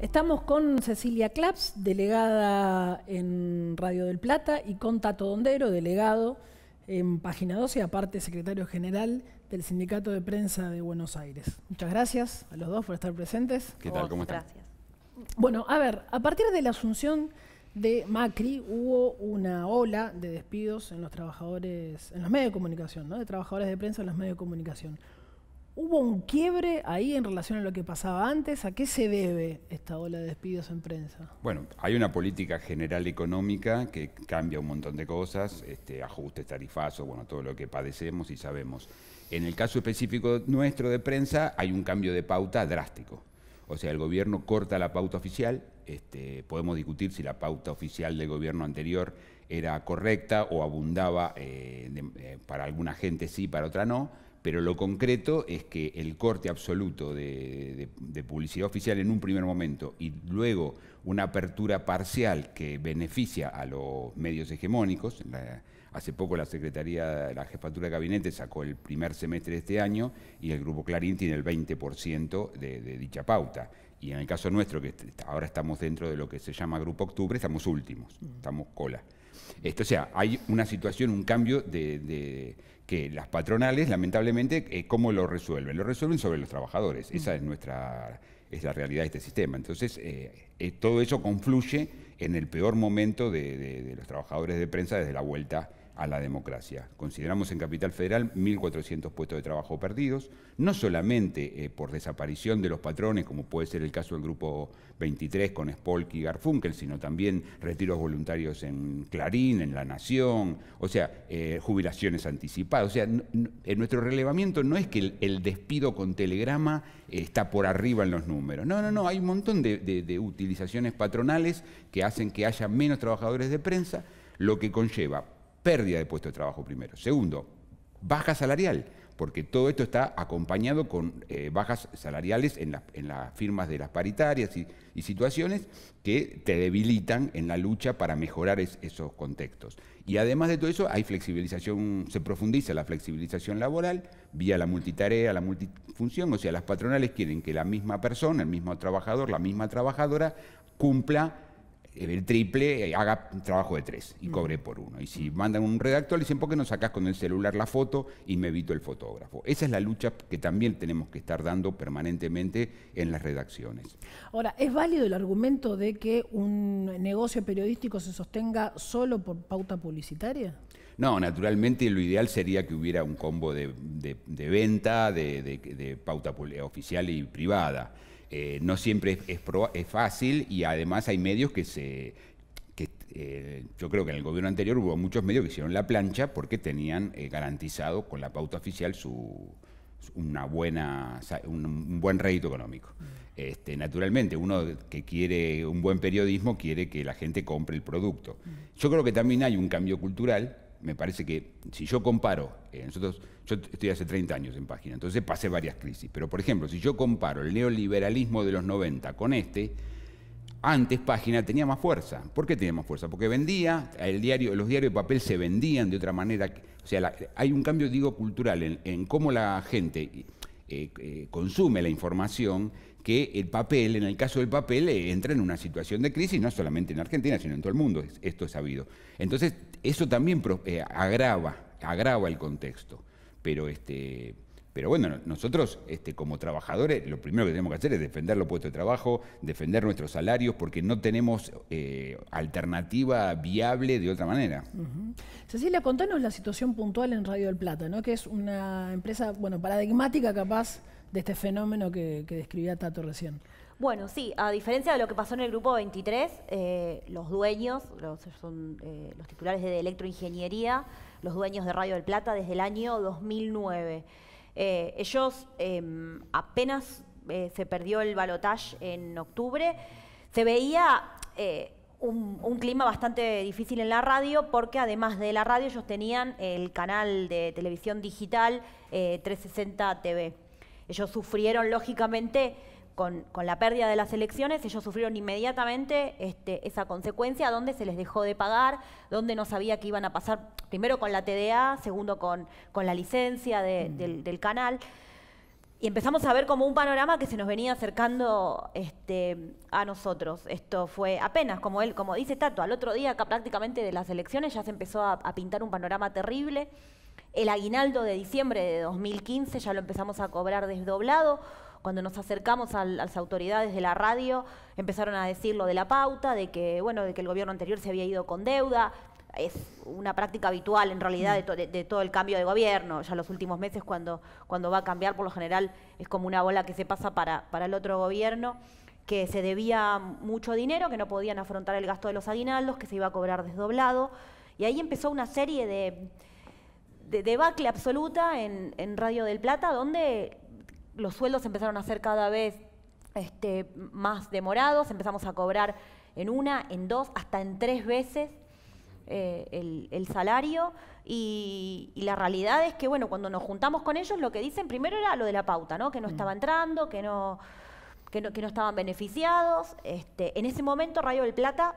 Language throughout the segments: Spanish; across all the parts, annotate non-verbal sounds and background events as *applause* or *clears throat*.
Estamos con Cecilia Claps, delegada en Radio del Plata, y con Tato Dondero, delegado en Página 12, aparte secretario general del Sindicato de Prensa de Buenos Aires. Muchas gracias a los dos por estar presentes. ¿Qué tal? ¿Cómo están? Gracias. Bueno, a ver, a partir de la asunción de Macri hubo una ola de despidos en los trabajadores, en los medios de comunicación, ¿no? De trabajadores de prensa en los medios de comunicación. ¿Hubo un quiebre ahí en relación a lo que pasaba antes? ¿A qué se debe esta ola de despidos en prensa? Bueno, hay una política general económica que cambia un montón de cosas, este, ajustes, tarifazos, bueno, todo lo que padecemos y sabemos. En el caso específico nuestro de prensa hay un cambio de pauta drástico. O sea, el gobierno corta la pauta oficial, este, podemos discutir si la pauta oficial del gobierno anterior era correcta o abundaba, eh, eh, para alguna gente sí, para otra no pero lo concreto es que el corte absoluto de, publicidad oficial en un primer momento y luego una apertura parcial que beneficia a los medios hegemónicos. hace poco la Secretaría, la Jefatura de Gabinete sacó el primer semestre de este año y el Grupo Clarín tiene el 20% de, de dicha pauta. Y en el caso nuestro, que ahora estamos dentro de lo que se llama Grupo Octubre, estamos últimos, mm. estamos cola esto o sea, hay una situación, un cambio de, que las patronales, lamentablemente, eh, ¿cómo lo resuelven? Lo resuelven sobre los trabajadores. Mm. Esa es nuestra es la realidad de este sistema. Entonces, eh, eh, todo eso confluye en el peor momento de, de los trabajadores de prensa desde la vuelta a la democracia. Consideramos en Capital Federal 1.400 puestos de trabajo perdidos, no solamente eh, por desaparición de los patrones, como puede ser el caso del Grupo 23 con Spolk y Garfunkel, sino también retiros voluntarios en Clarín, en La Nación, o sea, eh, jubilaciones anticipadas. O sea, en nuestro relevamiento no es que el, despido con telegrama eh, está por arriba en los números. No, no, no, hay un montón de utilizaciones patronales que hacen que haya menos trabajadores de prensa, lo que conlleva pérdida de puesto de trabajo primero. Segundo, baja salarial, porque todo esto está acompañado con eh, bajas salariales en, las firmas de las paritarias y, situaciones que te debilitan en la lucha para mejorar esos contextos. Y además de todo eso, hay flexibilización, se profundiza la flexibilización laboral vía la multitarea, la multifunción, o sea, las patronales quieren que la misma persona, el mismo trabajador, la misma trabajadora cumpla el triple eh, haga trabajo de tres y cobre por uno. Y si mandan un redactor, le dicen, ¿por qué no sacas con el celular la foto y me evito el fotógrafo? Esa es la lucha que también tenemos que estar dando permanentemente en las redacciones. Ahora, ¿es válido el argumento de que un negocio periodístico se sostenga solo por pauta publicitaria? No, naturalmente lo ideal sería que hubiera un combo de, de, venta, de pauta eh, oficial y privada. Eh, no siempre es, fácil y además hay medios que se... Eh, yo creo que en el gobierno anterior hubo muchos medios que hicieron la plancha porque tenían eh, garantizado con la pauta oficial su, una buena, un, buen rédito económico. Mm. Este, naturalmente, uno que quiere un buen periodismo quiere que la gente compre el producto. Mm. Yo creo que también hay un cambio cultural me parece que si yo comparo, eh, nosotros, yo estoy hace 30 años en página, entonces pasé varias crisis, pero por ejemplo, si yo comparo el neoliberalismo de los 90 con este, antes página tenía más fuerza. ¿Por qué tenía más fuerza? Porque vendía, el diario, los diarios de papel se vendían de otra manera. O sea, hay un cambio, digo, cultural en, cómo la gente eh, eh, consume la información que el papel, en el caso del papel, eh, entra en una situación de crisis, no solamente en Argentina, sino en todo el mundo, esto es sabido. Entonces, eso también eh, agrava, agrava el contexto. Pero, este, pero bueno, nosotros este, como trabajadores, lo primero que tenemos que hacer es defender los puestos de trabajo, defender nuestros salarios, porque no tenemos eh, alternativa viable de otra manera. Cecilia, contanos la situación puntual en Radio del Plata, ¿no? que es una empresa, bueno, paradigmática capaz de este fenómeno que, describía Tato recién. Bueno, sí, a diferencia de lo que pasó en el grupo 23, eh, los dueños, los, son eh, los titulares de electroingeniería, los dueños de Radio del Plata desde el año 2009. Eh, ellos em, apenas se perdió el balotaje en octubre, se veía un, clima bastante difícil en la radio porque además de la radio ellos tenían el canal de televisión digital 360 TV. Ellos sufrieron, lógicamente, con, la pérdida de las elecciones, ellos sufrieron inmediatamente este, esa consecuencia, donde se les dejó de pagar, donde no sabía que iban a pasar, primero con la TDA, segundo con, la licencia mm. del, canal. Y empezamos a ver como un panorama que se nos venía acercando este, a nosotros. Esto fue apenas, como él, como dice Tato, al otro día acá prácticamente de las elecciones ya se empezó a pintar un panorama terrible. El aguinaldo de diciembre de 2015 ya lo empezamos a cobrar desdoblado. Cuando nos acercamos a, las autoridades de la radio, empezaron a decir lo de la pauta, de que, bueno, de que el gobierno anterior se había ido con deuda, es una práctica habitual en realidad de, de, todo el cambio de gobierno. Ya los últimos meses cuando, cuando va a cambiar, por lo general es como una bola que se pasa para, para el otro gobierno, que se debía mucho dinero, que no podían afrontar el gasto de los aguinaldos, que se iba a cobrar desdoblado. Y ahí empezó una serie de, de debacle absoluta en, Radio del Plata, donde los sueldos empezaron a ser cada vez este, más demorados, empezamos a cobrar en una, en dos, hasta en tres veces eh, el, salario. Y, la realidad es que, bueno, cuando nos juntamos con ellos, lo que dicen primero era lo de la pauta, Que no mm. estaba entrando, que no, que no, estaban beneficiados. Este, en ese momento, Radio del Plata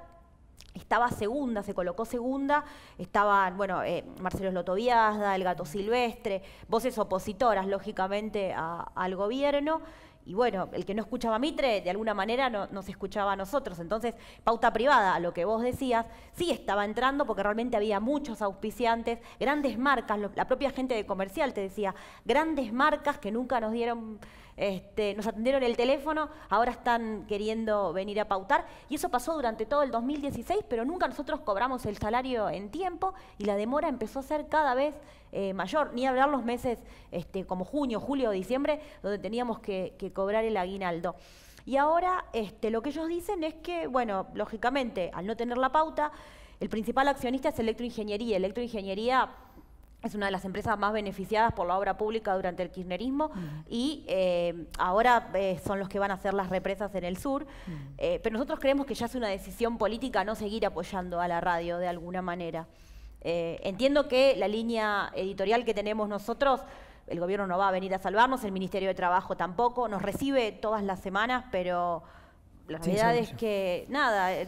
estaba segunda, se colocó segunda, estaban, bueno, eh, Marcelo Lotoviazda, el gato silvestre, voces opositoras, lógicamente, al gobierno y bueno, el que no escuchaba Mitre, de alguna manera no, nos se escuchaba a nosotros. Entonces, pauta privada, a lo que vos decías, sí estaba entrando porque realmente había muchos auspiciantes, grandes marcas, la propia gente de comercial te decía, grandes marcas que nunca nos dieron, este, nos atendieron el teléfono, ahora están queriendo venir a pautar. Y eso pasó durante todo el 2016, pero nunca nosotros cobramos el salario en tiempo y la demora empezó a ser cada vez eh, mayor, ni hablar los meses este, como junio, julio o diciembre, donde teníamos que, cobrar el aguinaldo. Y ahora este, lo que ellos dicen es que, bueno, lógicamente, al no tener la pauta, el principal accionista es Electroingeniería. Electroingeniería es una de las empresas más beneficiadas por la obra pública durante el kirchnerismo y eh, ahora eh, son los que van a hacer las represas en el sur. pero nosotros creemos que ya es una decisión política no seguir apoyando a la radio de alguna manera. Eh, entiendo que la línea editorial que tenemos nosotros, el gobierno no va a venir a salvarnos, el Ministerio de Trabajo tampoco, nos recibe todas las semanas, pero la realidad es que nada, el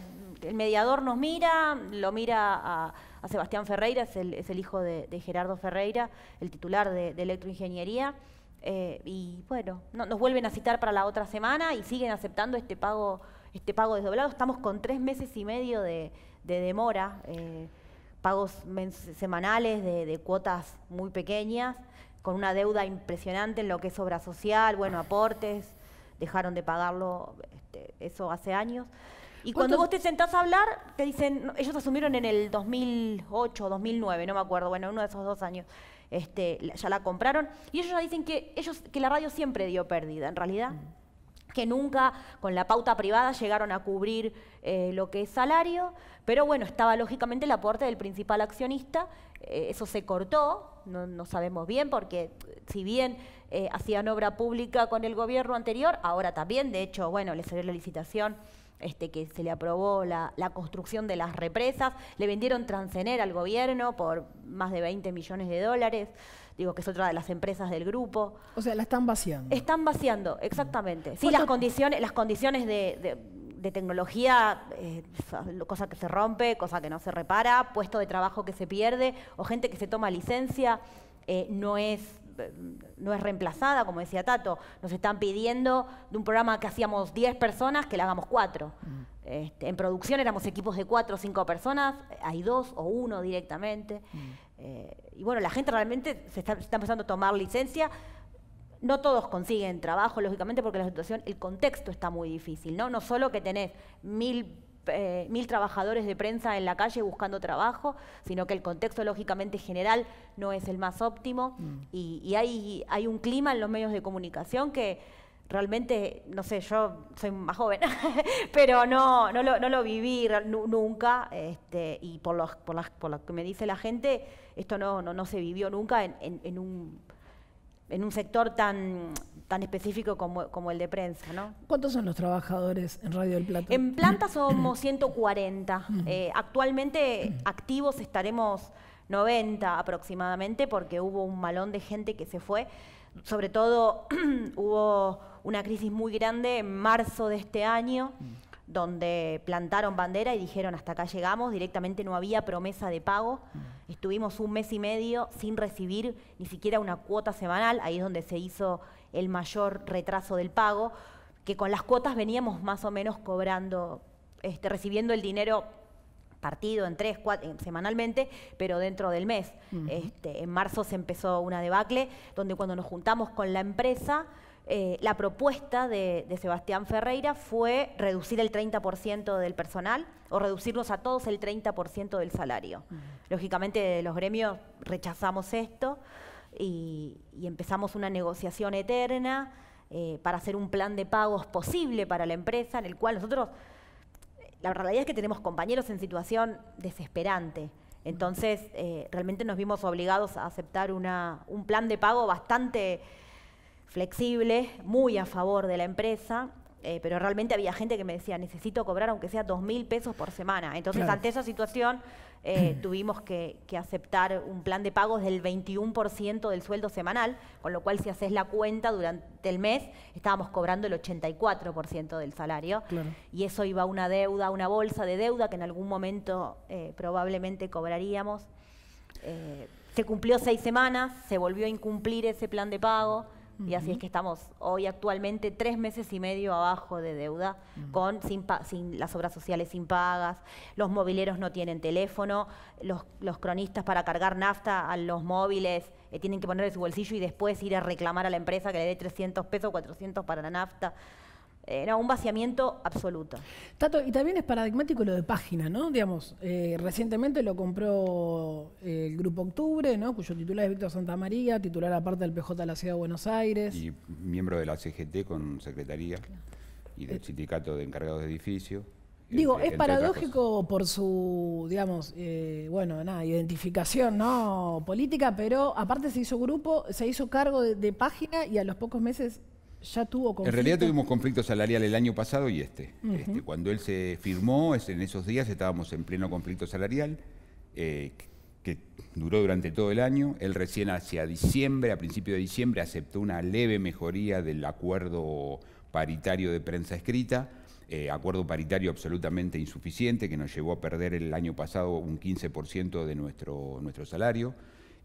mediador nos mira, lo mira a, Sebastián Ferreira, es el, hijo de, Gerardo Ferreira, el titular de, Electroingeniería. Eh, y bueno, nos vuelven a citar para la otra semana y siguen aceptando este pago, este pago desdoblado. Estamos con tres meses y medio de, demora. Eh, pagos semanales de, cuotas muy pequeñas, con una deuda impresionante en lo que es obra social, bueno, aportes, dejaron de pagarlo este, eso hace años. Y cuando vos te sentás a hablar, te dicen, ellos asumieron en el 2008, 2009, no me acuerdo, bueno, uno de esos dos años, este, ya la compraron, y ellos ya dicen que, ellos, que la radio siempre dio pérdida, en realidad. Mm que nunca con la pauta privada llegaron a cubrir eh, lo que es salario, pero bueno, estaba lógicamente el aporte del principal accionista, eh, eso se cortó, no, sabemos bien, porque eh, si bien hacían obra pública con el gobierno anterior, ahora también, de hecho, bueno, le salió la licitación. Este, que se le aprobó la, construcción de las represas, le vendieron Transener al gobierno por más de 20 millones de dólares digo que es otra de las empresas del grupo. O sea, la están vaciando. Están vaciando, exactamente. Mm. Sí, las condiciones, las condiciones de, tecnología, eh, cosa que se rompe, cosa que no se repara, puesto de trabajo que se pierde o gente que se toma licencia, eh, no es no es reemplazada, como decía Tato. Nos están pidiendo de un programa que hacíamos 10 personas, que le hagamos 4. Mm. Este, en producción éramos equipos de 4 o 5 personas, hay 2 o 1 directamente. Mm. Eh, y bueno, la gente realmente se está, empezando a tomar licencia. No todos consiguen trabajo, lógicamente, porque la situación, el contexto está muy difícil, ¿no? No solo que tenés mil eh, mil trabajadores de prensa en la calle buscando trabajo, sino que el contexto lógicamente general no es el más óptimo mm. y, hay, un clima en los medios de comunicación que realmente, no sé, yo soy más joven, *laughs* pero no, no, lo, no viví nunca, este, y por, los, las, por lo que me dice la gente, esto no, no, se vivió nunca en, en un en un sector tan, tan específico como, el de prensa. ¿no? ¿Cuántos son los trabajadores en Radio del Plata? En planta somos 140. Eh, actualmente activos estaremos 90 aproximadamente porque hubo un malón de gente que se fue. Sobre todo *clears throat* hubo una crisis muy grande en marzo de este año. Mm donde plantaron bandera y dijeron hasta acá llegamos, directamente no había promesa de pago. Mm. Estuvimos un mes y medio sin recibir ni siquiera una cuota semanal, ahí es donde se hizo el mayor retraso del pago, que con las cuotas veníamos más o menos cobrando, este, recibiendo el dinero partido en tres, cuatro, semanalmente, pero dentro del mes. Este, en marzo se empezó una debacle, donde cuando nos juntamos con la empresa, eh, la propuesta de, Sebastián Ferreira fue reducir el 30% del personal o reducirlos a todos el 30% del salario. Lógicamente los gremios rechazamos esto y, empezamos una negociación eterna eh, para hacer un plan de pagos posible para la empresa en el cual nosotros, la realidad es que tenemos compañeros en situación desesperante. Entonces, eh, realmente nos vimos obligados a aceptar un plan de pago bastante flexible, muy a favor de la empresa, eh, pero realmente había gente que me decía, necesito cobrar aunque sea dos mil pesos por semana. Entonces, ante esa situación, eh, *clears throat* tuvimos que, aceptar un plan de pagos del 21% del sueldo semanal, con lo cual si haces la cuenta durante el mes, estábamos cobrando el 84% del salario. Y eso iba a una deuda, una bolsa de deuda que en algún momento eh, probablemente cobraríamos. se cumplió seis semanas, se volvió a incumplir ese plan de pago. Y así es que estamos hoy actualmente tres meses y medio abajo de deuda, con sin, sin las obras sociales sin pagas, los mobileros no tienen teléfono, los, los cronistas para cargar nafta a los móviles eh, tienen que ponerle su bolsillo y después ir a reclamar a la empresa que le dé 300 pesos, 400 para la nafta. Era un vaciamiento absoluto. Tato, y también es paradigmático lo de página, ¿no? Digamos, eh, recientemente lo compró eh, el Grupo Octubre, ¿no? Cuyo titular es Víctor Santa María, titular aparte del PJ de la Ciudad de Buenos Aires. Y miembro de la CGT con secretaría y del sindicato de encargados de edificio. Digo, es paradójico por su, digamos, eh, bueno, nada, identificación no política, pero aparte se hizo grupo, se hizo cargo de página y a los pocos meses tuvo En realidad tuvimos conflicto salarial el año pasado y este. este cuando él se firmó, en esos días estábamos en pleno conflicto salarial, eh, que duró durante todo el año. Él recién hacia diciembre, a principios de diciembre, aceptó una leve mejoría del acuerdo paritario de prensa escrita. Eh, acuerdo paritario absolutamente insuficiente que nos llevó a perder el año pasado un 15% de nuestro, nuestro salario.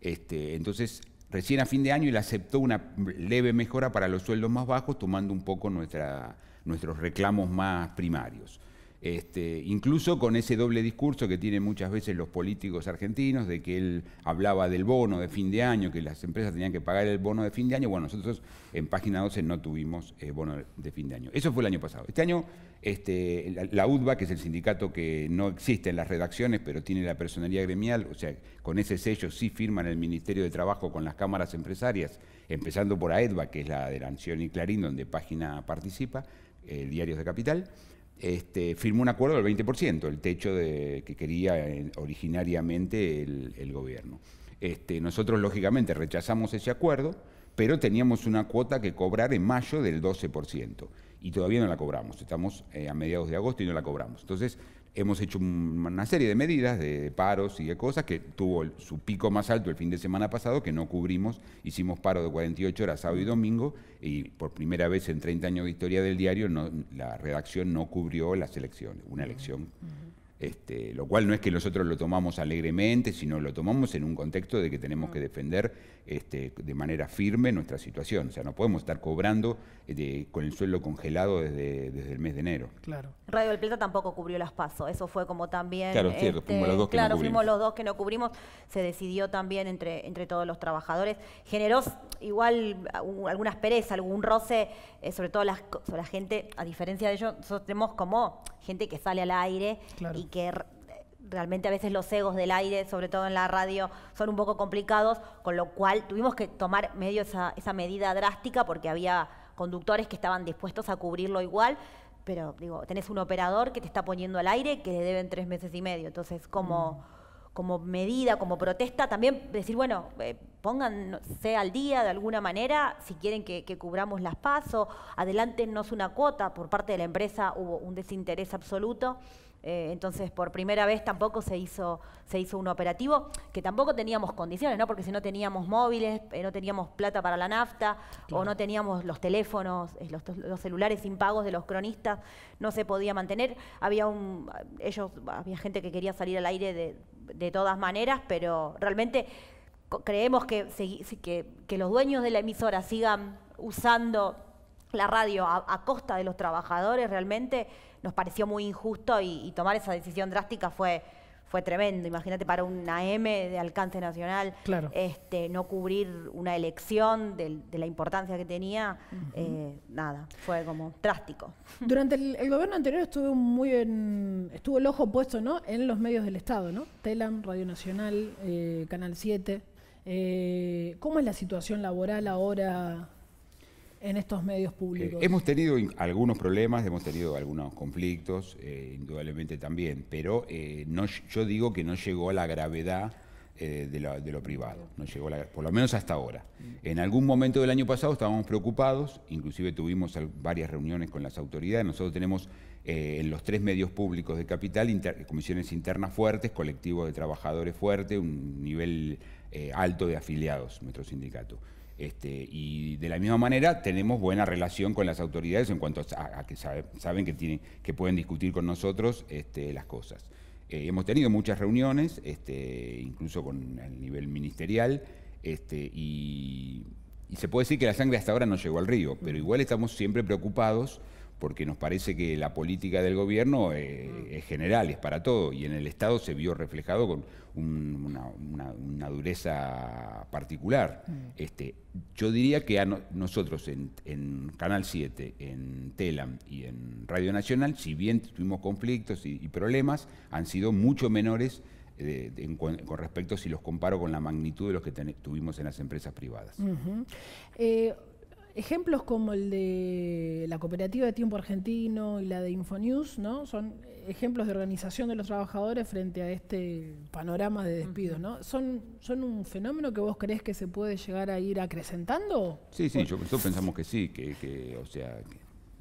Este, entonces, recién a fin de año él aceptó una leve mejora para los sueldos más bajos, tomando un poco nuestros reclamos más primarios. Este, incluso con ese doble discurso que tienen muchas veces los políticos argentinos, de que él hablaba del bono de fin de año, que las empresas tenían que pagar el bono de fin de año. Bueno, nosotros en página 12 no tuvimos eh, bono de fin de año. Eso fue el año pasado. Este año, este, la, la, que es el sindicato que no existe en las redacciones, pero tiene la personalidad gremial, o sea, con ese sello sí firman el Ministerio de Trabajo con las cámaras empresarias, empezando por AEDVA, que es la de la Anción y Clarín, donde página participa, el eh, Diarios de Capital. Este, firmó un acuerdo del 20%, el techo que quería eh, originariamente el, gobierno. Este, nosotros, lógicamente, rechazamos ese acuerdo, pero teníamos una cuota que cobrar en mayo del 12%, y todavía no la cobramos, estamos eh, a mediados de agosto y no la cobramos. Entonces, hemos hecho una serie de medidas, de paros y de cosas, que tuvo su pico más alto el fin de semana pasado, que no cubrimos, hicimos paro de 48 horas sábado y domingo, y por primera vez en 30 años de historia del diario, no, la redacción no cubrió las elecciones, una elección este, lo cual no es que nosotros lo tomamos alegremente, sino lo tomamos en un contexto de que tenemos que mm. defender este, de manera firme nuestra situación. O sea, no podemos estar cobrando este, con el suelo congelado desde, desde, el mes de enero. Claro. Radio del Plata tampoco cubrió las pasos, eso fue como también... Claro, es cierto, fuimos los dos que no cubrimos. los dos que no cubrimos, se decidió también entre, entre todos los trabajadores. Generó igual uh, algunas perezas, algún roce, eh, sobre todo las, la gente, a diferencia de ellos, nosotros tenemos como gente que sale al aire claro. y que realmente a veces los egos del aire, sobre todo en la radio, son un poco complicados, con lo cual tuvimos que tomar medio esa, medida drástica porque había conductores que estaban dispuestos a cubrirlo igual, pero digo, tenés un operador que te está poniendo al aire que le deben tres meses y medio, entonces como, mm. como medida, como protesta, también decir, bueno, eh, pónganse al día de alguna manera si quieren que, cubramos las pasos, adelántenos una cuota, por parte de la empresa hubo un desinterés absoluto. Eh, entonces, por primera vez tampoco se hizo, se hizo un operativo que tampoco teníamos condiciones, ¿no? Porque si no teníamos móviles, eh, no teníamos plata para la nafta, o no teníamos los teléfonos, eh, los, celulares sin pagos de los cronistas, no se podía mantener. Había un, ellos, había gente que quería salir al aire de, todas maneras, pero realmente creemos que, que, los dueños de la emisora sigan usando la radio a costa de los trabajadores realmente nos pareció muy injusto y, tomar esa decisión drástica fue fue tremendo. Imagínate para una M de alcance nacional, este, no cubrir una elección de, la importancia que tenía, eh, nada, fue como drástico. Durante el, gobierno anterior estuvo muy en, estuvo el ojo puesto, ¿no? En los medios del Estado, ¿no? Telam, Radio Nacional, eh, Canal 7. Eh, ¿Cómo es la situación laboral ahora? en estos medios públicos. Eh, hemos tenido algunos problemas, hemos tenido algunos conflictos, eh, indudablemente también, pero eh, no, yo digo que no llegó a la gravedad de, lo privado, no llegó por lo menos hasta ahora. En algún momento del año pasado estábamos preocupados, inclusive tuvimos varias reuniones con las autoridades, nosotros tenemos en los tres medios públicos de capital comisiones internas fuertes, colectivos de trabajadores fuertes, un nivel alto de afiliados, nuestro sindicato. Este, y de la misma manera tenemos buena relación con las autoridades en cuanto a, que saben que, tienen, que pueden discutir con nosotros este, las cosas. Eh, hemos tenido muchas reuniones, este, incluso con el nivel ministerial, y, se puede decir que la sangre hasta ahora no llegó al río, pero igual estamos siempre preocupados porque nos parece que la política del gobierno eh, es general, es para todo, y en el Estado se vio reflejado con una, dureza particular. Mm. Este, yo diría que nosotros en, Canal 7, en Telam y en Radio Nacional, si bien tuvimos conflictos y, problemas, han sido mucho menores eh, con respecto si los comparo con la magnitud de los que tuvimos en las empresas privadas. Ejemplos como el de la cooperativa de tiempo argentino y la de Infonews, ¿no? Son ejemplos de organización de los trabajadores frente a este panorama de despidos, ¿no? ¿Son, son un fenómeno que vos crees que se puede llegar a ir acrecentando? Sí, sí, yo, nosotros pensamos que sí, que, o sea,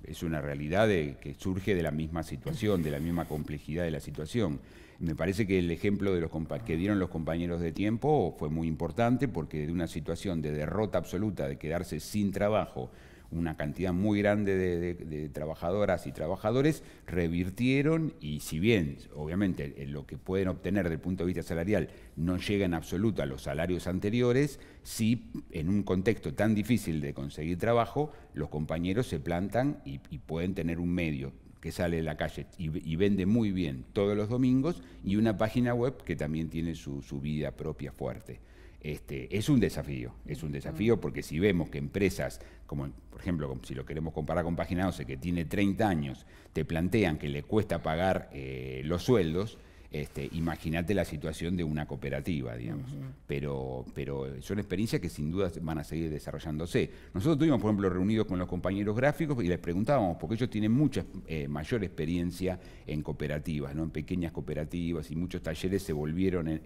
es una realidad que surge de la misma situación, de la misma complejidad de la situación. Me parece que el ejemplo de los que dieron los compañeros de tiempo fue muy importante porque de una situación de derrota absoluta, de quedarse sin trabajo, una cantidad muy grande de, trabajadoras y trabajadores revirtieron y si bien obviamente eh, lo que pueden obtener desde el punto de vista salarial no llega en absoluto a los salarios anteriores, si en un contexto tan difícil de conseguir trabajo los compañeros se plantan y pueden tener un medio que sale en la calle y, vende muy bien todos los domingos, y una página web que también tiene su, vida propia fuerte. Este, es un desafío, es un desafío porque si vemos que empresas, como por ejemplo, si lo queremos comparar con Página 12, que tiene 30 años, te plantean que le cuesta pagar eh, los sueldos, este, Imagínate la situación de una cooperativa, digamos. pero, pero son experiencias que sin duda van a seguir desarrollándose. Nosotros tuvimos, por ejemplo, reunidos con los compañeros gráficos y les preguntábamos, porque ellos tienen mucha eh, mayor experiencia en cooperativas, ¿no? en pequeñas cooperativas y muchos talleres se volvieron,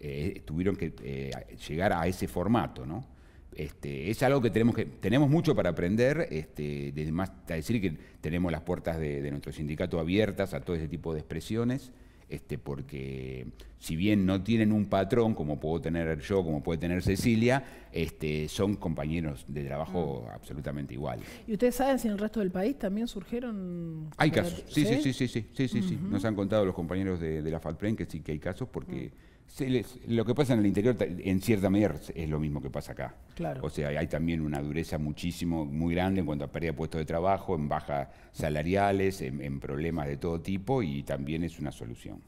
eh, tuvieron que eh, llegar a ese formato, ¿no? Este, es algo que tenemos que tenemos mucho para aprender, este, más decir que tenemos las puertas de nuestro sindicato abiertas a todo ese tipo de expresiones este, porque si bien no tienen un patrón como puedo tener yo, como puede tener Cecilia, este, son compañeros de trabajo mm. absolutamente iguales. ¿Y ustedes saben si en el resto del país también surgieron? Hay casos, sí, sí, sí, sí, sí, sí, sí, sí. Nos han contado los compañeros de, la FALPREN que sí que hay casos porque... Mm lo que pasa en el interior, en cierta medida, es lo mismo que pasa acá. O sea, hay también una dureza muchísimo, muy grande en cuanto a pérdida de puestos de trabajo, en bajas salariales, en problemas de todo tipo, y también es una solución.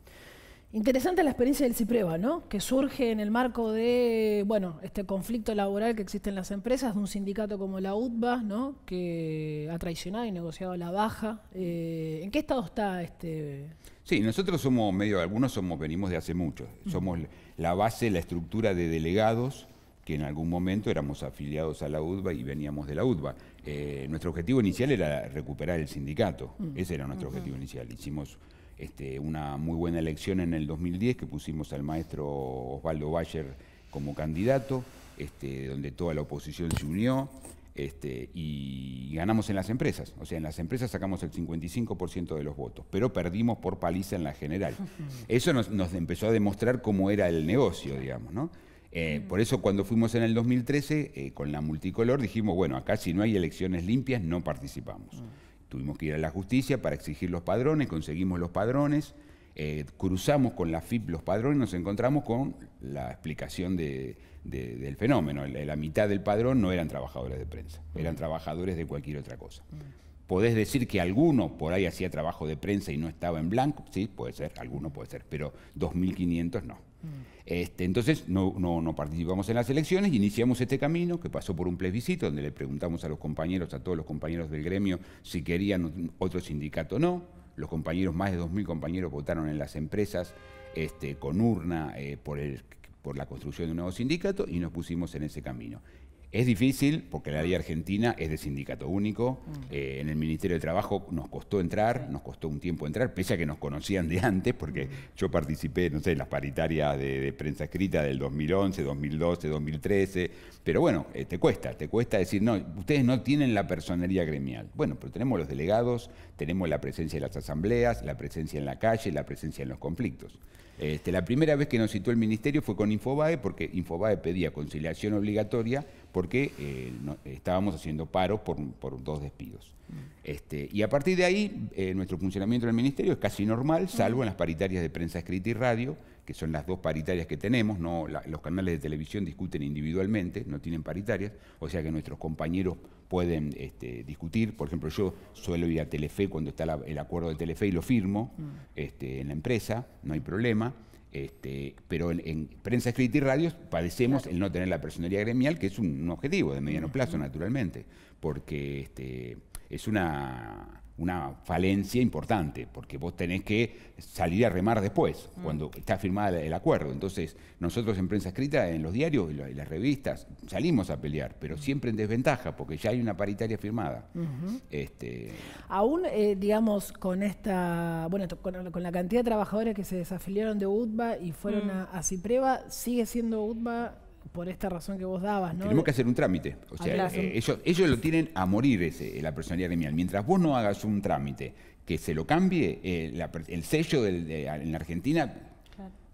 Interesante la experiencia del CIPREVA, ¿no? Que surge en el marco de, bueno, este conflicto laboral que existe en las empresas, de un sindicato como la UDBA, ¿no? Que ha traicionado y negociado la baja. Eh, ¿En qué estado está este...? Sí, nosotros somos medio, algunos somos, venimos de hace mucho. Somos la base, la estructura de delegados que en algún momento éramos afiliados a la UDBA y veníamos de la UDBA. Eh, nuestro objetivo inicial era recuperar el sindicato. Ese era nuestro objetivo inicial. Hicimos este, una muy buena elección en el 2010 que pusimos al maestro Osvaldo Bayer como candidato, este, donde toda la oposición se unió. Este, y ganamos en las empresas. O sea, en las empresas sacamos el 55% de los votos, pero perdimos por paliza en la general. *laughs* Eso nos, empezó a demostrar cómo era el negocio, digamos, ¿no? Eh, por eso cuando fuimos en el 2013 eh, con la multicolor dijimos, bueno, acá si no hay elecciones limpias no participamos. Tuvimos que ir a la justicia para exigir los padrones, conseguimos los padrones, eh, cruzamos con la FIP los padrones, y nos encontramos con la explicación del fenómeno. la, mitad del padrón no eran trabajadores de prensa, eran trabajadores de cualquier otra cosa. Podés decir que alguno por ahí hacía trabajo de prensa y no estaba en blanco, sí, puede ser, alguno puede ser, pero 2.500 no. Este, entonces no, participamos en las elecciones y iniciamos este camino que pasó por un plebiscito donde le preguntamos a los compañeros, a todos los compañeros del gremio, si querían otro sindicato o no. Los compañeros, más de 2.000 compañeros votaron en las empresas este, con urna eh, por la construcción de un nuevo sindicato y nos pusimos en ese camino. Es difícil porque la ley argentina es de sindicato único. Eh, en el Ministerio de Trabajo nos costó entrar, nos costó un tiempo entrar, pese a que nos conocían de antes, porque mm. yo participé, no sé, en las paritarias de, prensa escrita del 2011, 2012, 2013. Pero bueno, eh, te cuesta, te cuesta decir, no, ustedes no tienen la personería gremial. Bueno, pero tenemos los delegados, tenemos la presencia en las asambleas, la presencia en la calle, la presencia en los conflictos. Este, la primera vez que nos citó el Ministerio fue con Infobae, porque Infobae pedía conciliación obligatoria porque eh, estábamos haciendo paro por, dos despidos. Este, y a partir de ahí, eh, nuestro funcionamiento en el ministerio es casi normal, salvo en las paritarias de prensa escrita y radio, que son las dos paritarias que tenemos, los canales de televisión discuten individualmente, no tienen paritarias, o sea que nuestros compañeros pueden este, discutir. Por ejemplo, yo suelo ir a Telefe cuando está el acuerdo de Telefe y lo firmo mm. este, en la empresa, no hay problema. Este, pero en prensa escrita y radios padecemos el no tener la personería gremial, que es un, objetivo de mediano plazo, naturalmente, porque este, es una una falencia importante, porque vos tenés que salir a remar después, mm. cuando está firmada el acuerdo. Entonces, nosotros en prensa escrita, en los diarios y las revistas, salimos a pelear, pero mm. siempre en desventaja, porque ya hay una paritaria firmada. Este, Aún, eh, digamos, con esta, bueno, con, la cantidad de trabajadores que se desafiliaron de UTBA y fueron mm. a, a Cipreva, ¿sigue siendo UTBA por esta razón que vos dabas, ¿no? Tenemos que hacer un trámite. O sea, eh, ellos, ellos lo tienen a morir eh, la personalidad gremial. Mientras vos no hagas un trámite que se lo cambie, eh, el sello en la Argentina,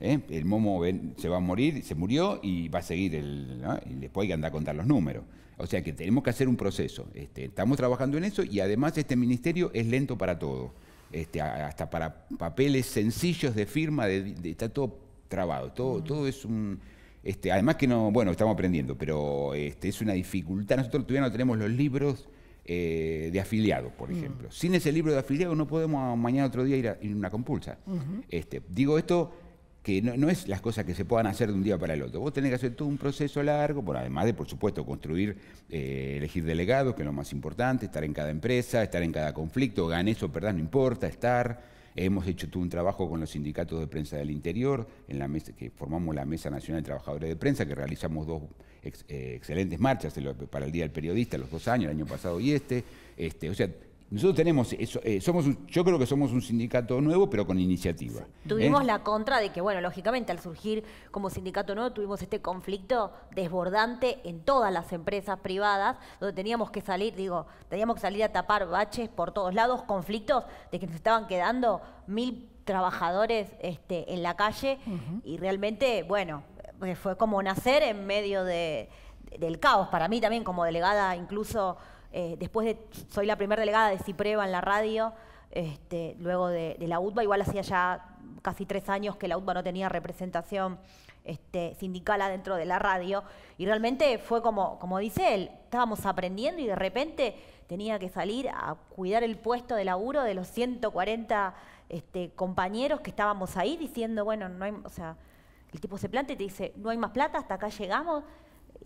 el momo se va a morir, se murió y va a seguir el. Y después hay que andar a contar los números. O sea que tenemos que hacer un proceso. Este, estamos trabajando en eso y además este ministerio es lento para todo. Este, hasta para papeles sencillos de firma, está todo trabado. Todo, mm. todo es un este, además que no, bueno, estamos aprendiendo, pero este, es una dificultad. Nosotros todavía no tenemos los libros eh, de afiliados, por mm. ejemplo. Sin ese libro de afiliado no podemos mañana otro día ir a, una compulsa. Este, digo esto que no, es las cosas que se puedan hacer de un día para el otro. Vos tenés que hacer todo un proceso largo, por además de, por supuesto, construir, eh, elegir delegados, que es lo más importante, estar en cada empresa, estar en cada conflicto, ganes o perdás, no importa, estar. Hemos hecho todo un trabajo con los sindicatos de prensa del interior, en la mesa, que formamos la Mesa Nacional de Trabajadores de Prensa, que realizamos dos eh, excelentes marchas para el Día del Periodista, los dos años, el año pasado y este. este o sea, nosotros tenemos, eso, eh, somos yo creo que somos un sindicato nuevo, pero con iniciativa. Tuvimos ¿Eh? la contra de que, bueno, lógicamente al surgir como sindicato nuevo tuvimos este conflicto desbordante en todas las empresas privadas, donde teníamos que salir, digo, teníamos que salir a tapar baches por todos lados, conflictos de que nos estaban quedando mil trabajadores este, en la calle y realmente, bueno, eh, fue como nacer en medio de, del caos. Para mí también como delegada incluso eh, después de, soy la primera delegada de CIPREVA en la radio, este, luego de, la UTBA, igual hacía ya casi tres años que la UTBA no tenía representación este, sindical adentro de la radio, y realmente fue como, como dice él, estábamos aprendiendo y de repente tenía que salir a cuidar el puesto de laburo de los 140 este, compañeros que estábamos ahí diciendo, bueno, no hay, o sea, el tipo se plantea y te dice, no hay más plata, hasta acá llegamos,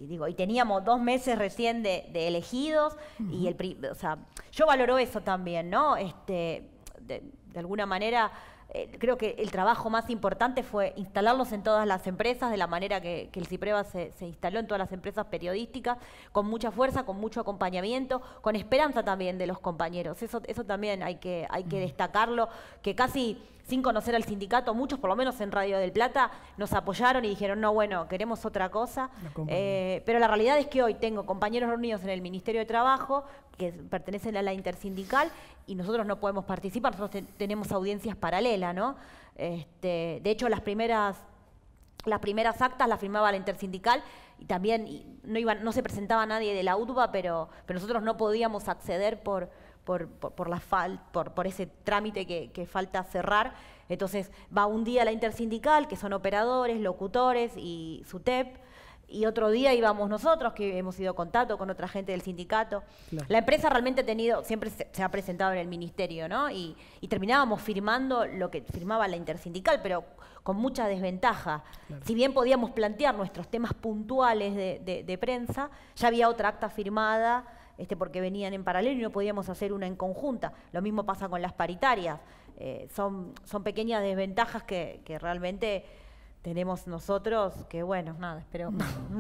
y digo, y teníamos dos meses recién de, elegidos, y el, o sea, yo valoro eso también, ¿no? Este, de, alguna manera, eh, creo que el trabajo más importante fue instalarlos en todas las empresas, de la manera que, el CIPREVA se, se, instaló en todas las empresas periodísticas, con mucha fuerza, con mucho acompañamiento, con esperanza también de los compañeros. Eso, eso también hay que, hay que destacarlo, que casi sin conocer al sindicato, muchos por lo menos en Radio del Plata, nos apoyaron y dijeron, no, bueno, queremos otra cosa. Eh, pero la realidad es que hoy tengo compañeros reunidos en el Ministerio de Trabajo que pertenecen a la intersindical y nosotros no podemos participar, nosotros tenemos audiencias paralelas, ¿no? Este, de hecho, las primeras las primeras actas las firmaba la intersindical y también no, no se presentaba nadie de la UDBA, pero, pero nosotros no podíamos acceder por, por, por, la por, ese trámite que, falta cerrar. Entonces va un día la intersindical, que son operadores, locutores y SUTEP, y otro día íbamos nosotros, que hemos ido a contacto con otra gente del sindicato. La empresa realmente ha tenido, siempre se, ha presentado en el ministerio, ¿no? Y, terminábamos firmando lo que firmaba la intersindical, pero con mucha desventaja. Si bien podíamos plantear nuestros temas puntuales de prensa, ya había otra acta firmada este, porque venían en paralelo y no podíamos hacer una en conjunta. Lo mismo pasa con las paritarias. Eh, son, son pequeñas desventajas que realmente tenemos nosotros que, bueno, nada, espero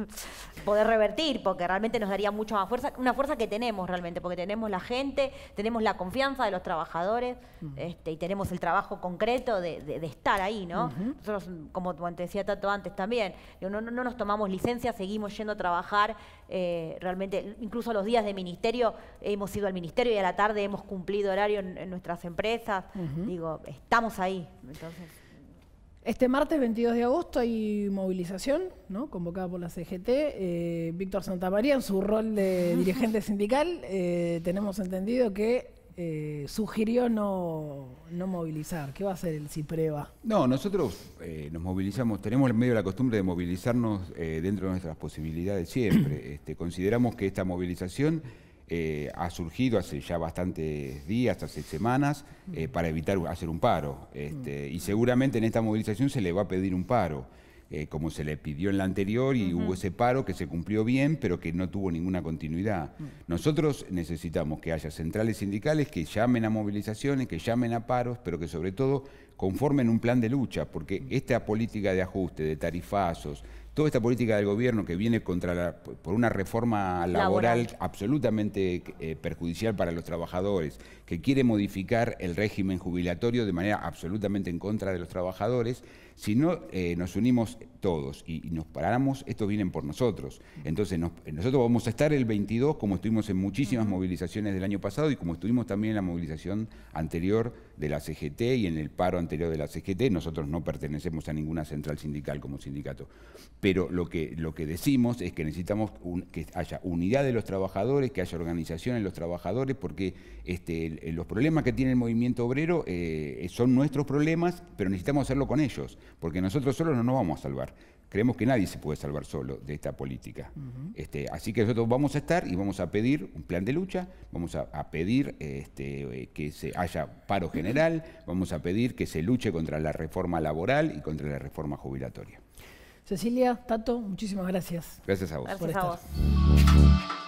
*laughs* poder revertir, porque realmente nos daría mucho más fuerza, una fuerza que tenemos realmente, porque tenemos la gente, tenemos la confianza de los trabajadores mm. este, y tenemos el trabajo concreto de, estar ahí, ¿no? Nosotros, como te decía tanto antes también, no, no, nos tomamos licencia, seguimos yendo a trabajar, eh, realmente, incluso los días de ministerio, hemos ido al ministerio y a la tarde hemos cumplido horario en, nuestras empresas, digo, estamos ahí, entonces... Este martes 22 de agosto hay movilización, ¿no? convocada por la CGT. Eh, Víctor Santamaría, en su rol de *laughs* dirigente sindical, eh, tenemos entendido que eh, sugirió no, no, movilizar. ¿Qué va a hacer el CIPREVA? No, nosotros nos movilizamos, tenemos en medio la costumbre de movilizarnos dentro de nuestras posibilidades siempre. *clears throat* Este, consideramos que esta movilización eh, ha surgido hace ya bastantes días, hace semanas, eh, para evitar hacer un paro. Este, y seguramente en esta movilización se le va a pedir un paro. Eh, como se le pidió en la anterior y hubo ese paro que se cumplió bien, pero que no tuvo ninguna continuidad. Nosotros necesitamos que haya centrales sindicales que llamen a movilizaciones, que llamen a paros, pero que sobre todo conformen un plan de lucha, porque esta política de ajuste, de tarifazos, toda esta política del gobierno que viene contra por una reforma laboral, absolutamente eh, perjudicial para los trabajadores, que quiere modificar el régimen jubilatorio de manera absolutamente en contra de los trabajadores, si no eh, nos unimos todos y, nos paramos, estos vienen por nosotros. Entonces nosotros vamos a estar el 22 como estuvimos en muchísimas movilizaciones del año pasado y como estuvimos también en la movilización anterior de la CGT y en el paro anterior de la CGT. Nosotros no pertenecemos a ninguna central sindical como sindicato. Pero lo que, lo que decimos es que necesitamos que haya unidad de los trabajadores, que haya organización en los trabajadores, porque este, los problemas que tiene el movimiento obrero eh, son nuestros problemas, pero necesitamos hacerlo con ellos porque nosotros solos no nos vamos a salvar. Creemos que nadie se puede salvar solo de esta política. Este, así que nosotros vamos a estar y vamos a pedir un plan de lucha, vamos a, pedir este, eh, que se haya paro general, vamos a pedir que se luche contra la reforma laboral y contra la reforma jubilatoria. Cecilia, Tato, muchísimas gracias. Gracias a vos. Gracias por a vos.